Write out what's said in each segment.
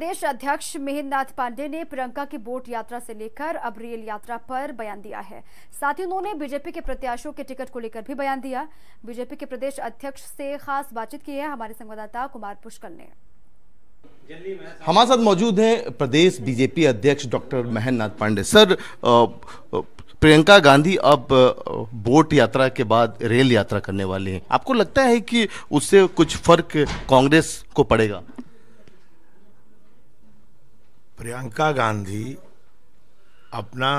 प्रदेश अध्यक्ष महेंद्रनाथ पांडे ने प्रियंका की बोट यात्रा से लेकर अब रेल यात्रा पर बयान दिया है साथ ही उन्होंने बीजेपी के प्रत्याशियों के टिकट को लेकर भी बयान दिया बीजेपी के प्रदेश अध्यक्ष से खास बातचीत की है हमारे संवाददाता कुमार पुष्कर ने हमारे साथ मौजूद है प्रदेश बीजेपी अध्यक्ष डॉक्टर महेंद्रनाथ पांडे सर प्रियंका गांधी अब बोट यात्रा के बाद रेल यात्रा करने वाले हैं आपको लगता है कि उससे कुछ फर्क कांग्रेस को पड़ेगा प्रियंका गांधी अपना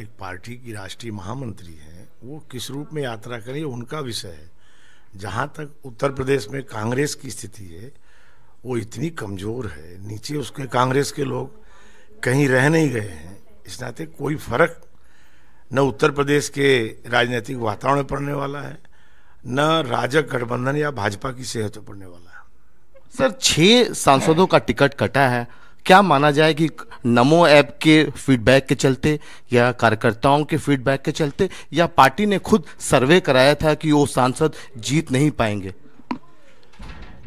एक पार्टी की राष्ट्रीय महामंत्री हैं वो किस रूप में यात्रा करें उनका विषय है जहाँ तक उत्तर प्रदेश में कांग्रेस की स्थिति है वो इतनी कमज़ोर है नीचे उसके कांग्रेस के लोग कहीं रह नहीं गए हैं इस नाते कोई फर्क न उत्तर प्रदेश के राजनीतिक वातावरण में पड़ने वाला है न राजक गठबंधन या भाजपा की सेहत पर पड़ने वाला है सर छः सांसदों का टिकट कटा है क्या माना जाए कि नमो ऐप के फीडबैक के चलते या कार्यकर्ताओं के फीडबैक के चलते या पार्टी ने खुद सर्वे कराया था कि वो सांसद जीत नहीं पाएंगे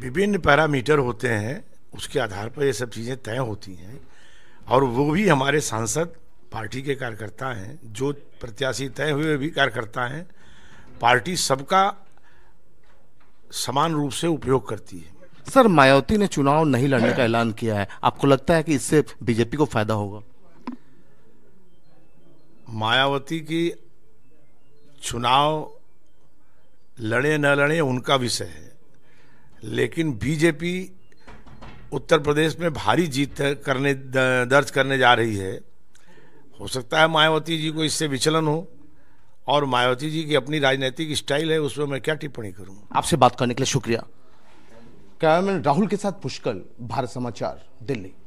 विभिन्न पैरामीटर होते हैं उसके आधार पर ये सब चीज़ें तय होती हैं और वो भी हमारे सांसद पार्टी के कार्यकर्ता हैं जो प्रत्याशी तय हुए भी कार्यकर्ता हैं पार्टी सबका समान रूप से उपयोग करती है सर मायावती ने चुनाव नहीं लड़ने का ऐलान किया है आपको लगता है कि इससे बीजेपी को फायदा होगा मायावती की चुनाव लड़े न लड़े उनका विषय है लेकिन बीजेपी उत्तर प्रदेश में भारी जीत करने दर्ज करने जा रही है हो सकता है मायावती जी को इससे विचलन हो और मायावती जी की अपनी राजनीतिक स्टाइल है उसमें मैं क्या टिप्पणी करूं आपसे बात करने के लिए शुक्रिया कैमरामैन राहुल के साथ पुष्कल भारत समाचार दिल्ली